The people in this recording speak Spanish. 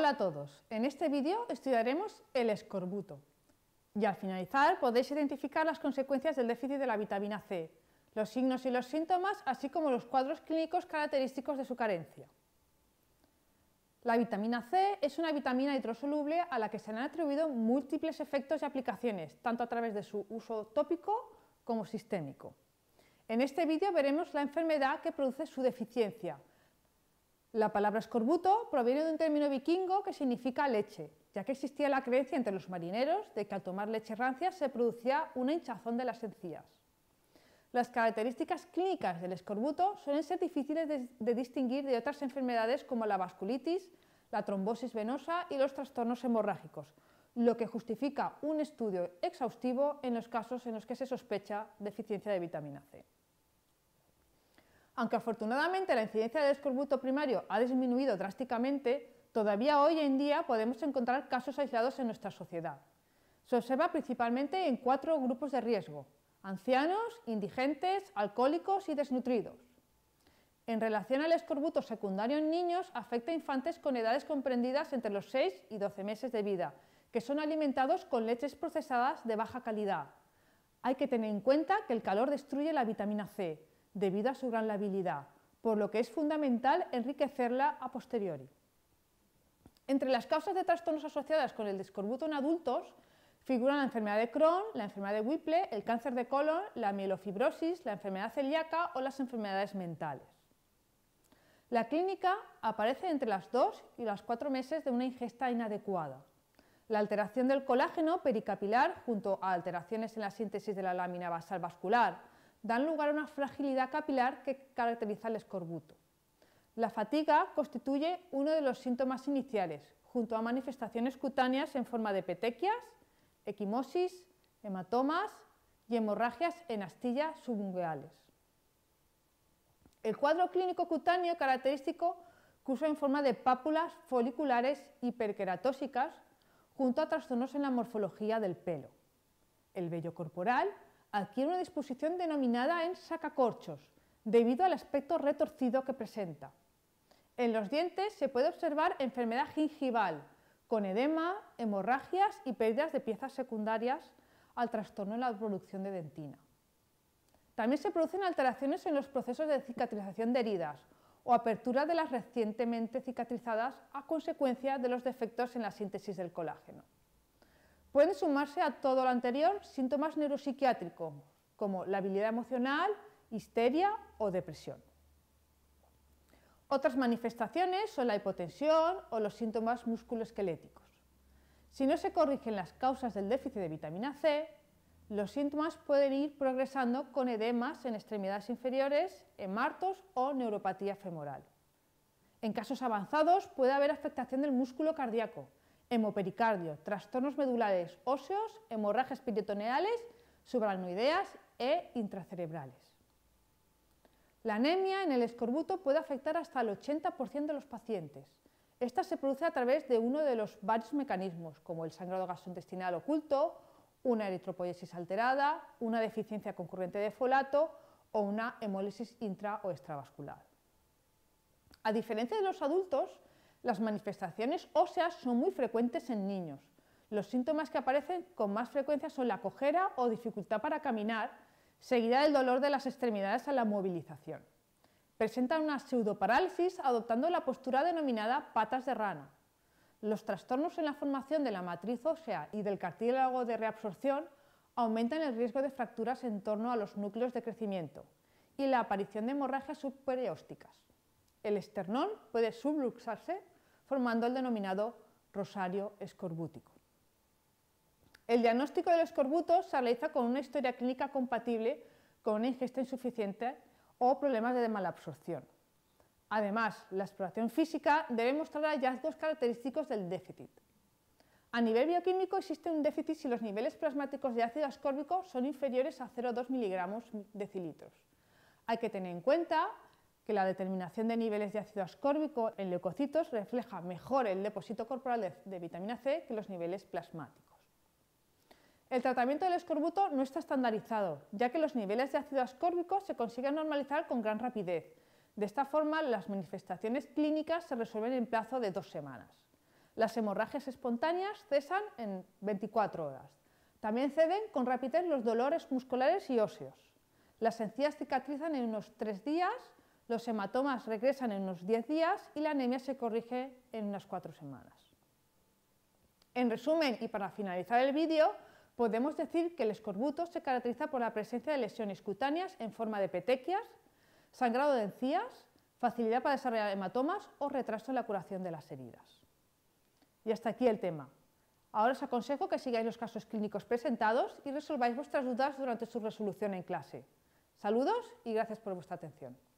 Hola a todos, en este vídeo estudiaremos el escorbuto y al finalizar podéis identificar las consecuencias del déficit de la vitamina C, los signos y los síntomas, así como los cuadros clínicos característicos de su carencia. La vitamina C es una vitamina hidrosoluble a la que se han atribuido múltiples efectos y aplicaciones, tanto a través de su uso tópico como sistémico. En este vídeo veremos la enfermedad que produce su deficiencia, la palabra escorbuto proviene de un término vikingo que significa leche, ya que existía la creencia entre los marineros de que al tomar leche rancia se producía una hinchazón de las encías. Las características clínicas del escorbuto suelen ser difíciles de, de distinguir de otras enfermedades como la vasculitis, la trombosis venosa y los trastornos hemorrágicos, lo que justifica un estudio exhaustivo en los casos en los que se sospecha deficiencia de vitamina C. Aunque afortunadamente la incidencia del escorbuto primario ha disminuido drásticamente, todavía hoy en día podemos encontrar casos aislados en nuestra sociedad. Se observa principalmente en cuatro grupos de riesgo, ancianos, indigentes, alcohólicos y desnutridos. En relación al escorbuto secundario en niños, afecta a infantes con edades comprendidas entre los 6 y 12 meses de vida, que son alimentados con leches procesadas de baja calidad. Hay que tener en cuenta que el calor destruye la vitamina C, debido a su gran labilidad, por lo que es fundamental enriquecerla a posteriori. Entre las causas de trastornos asociadas con el descorbuto en adultos figuran la enfermedad de Crohn, la enfermedad de Whipple, el cáncer de colon, la mielofibrosis, la enfermedad celíaca o las enfermedades mentales. La clínica aparece entre las 2 y las 4 meses de una ingesta inadecuada. La alteración del colágeno pericapilar junto a alteraciones en la síntesis de la lámina basal vascular, dan lugar a una fragilidad capilar que caracteriza el escorbuto. La fatiga constituye uno de los síntomas iniciales, junto a manifestaciones cutáneas en forma de petequias, equimosis, hematomas y hemorragias en astillas subunguales. El cuadro clínico cutáneo característico cursa en forma de pápulas foliculares hiperqueratósicas, junto a trastornos en la morfología del pelo. El vello corporal adquiere una disposición denominada en sacacorchos, debido al aspecto retorcido que presenta. En los dientes se puede observar enfermedad gingival, con edema, hemorragias y pérdidas de piezas secundarias al trastorno en la producción de dentina. También se producen alteraciones en los procesos de cicatrización de heridas o apertura de las recientemente cicatrizadas a consecuencia de los defectos en la síntesis del colágeno. Pueden sumarse a todo lo anterior síntomas neuropsiquiátricos, como la habilidad emocional, histeria o depresión. Otras manifestaciones son la hipotensión o los síntomas musculoesqueléticos. Si no se corrigen las causas del déficit de vitamina C, los síntomas pueden ir progresando con edemas en extremidades inferiores, hemartos o neuropatía femoral. En casos avanzados puede haber afectación del músculo cardíaco, hemopericardio, trastornos medulares óseos, hemorragias peritoneales, subaracnoideas e intracerebrales. La anemia en el escorbuto puede afectar hasta el 80% de los pacientes. Esta se produce a través de uno de los varios mecanismos, como el sangrado gastrointestinal oculto, una eritropoiesis alterada, una deficiencia concurrente de folato o una hemólisis intra o extravascular. A diferencia de los adultos, las manifestaciones óseas son muy frecuentes en niños. Los síntomas que aparecen con más frecuencia son la cojera o dificultad para caminar, seguida del dolor de las extremidades a la movilización. Presentan una pseudoparálisis adoptando la postura denominada patas de rana. Los trastornos en la formación de la matriz ósea y del cartílago de reabsorción aumentan el riesgo de fracturas en torno a los núcleos de crecimiento y la aparición de hemorragias subperiosticas. El esternón puede subluxarse formando el denominado rosario escorbútico. El diagnóstico del escorbuto se realiza con una historia clínica compatible con una ingesta insuficiente o problemas de malabsorción. Además, la exploración física debe mostrar hallazgos característicos del déficit. A nivel bioquímico existe un déficit si los niveles plasmáticos de ácido ascórbico son inferiores a 0,2 miligramos decilitros. Hay que tener en cuenta que la determinación de niveles de ácido ascórbico en leucocitos refleja mejor el depósito corporal de, vitamina C que los niveles plasmáticos. El tratamiento del escorbuto no está estandarizado, ya que los niveles de ácido ascórbico se consiguen normalizar con gran rapidez. De esta forma, las manifestaciones clínicas se resuelven en plazo de dos semanas. Las hemorragias espontáneas cesan en 24 horas. También ceden con rapidez los dolores musculares y óseos. Las encías cicatrizan en unos tres días los hematomas regresan en unos 10 días y la anemia se corrige en unas 4 semanas. En resumen y para finalizar el vídeo, podemos decir que el escorbuto se caracteriza por la presencia de lesiones cutáneas en forma de petequias, sangrado de encías, facilidad para desarrollar hematomas o retraso en la curación de las heridas. Y hasta aquí el tema. Ahora os aconsejo que sigáis los casos clínicos presentados y resolváis vuestras dudas durante su resolución en clase. Saludos y gracias por vuestra atención.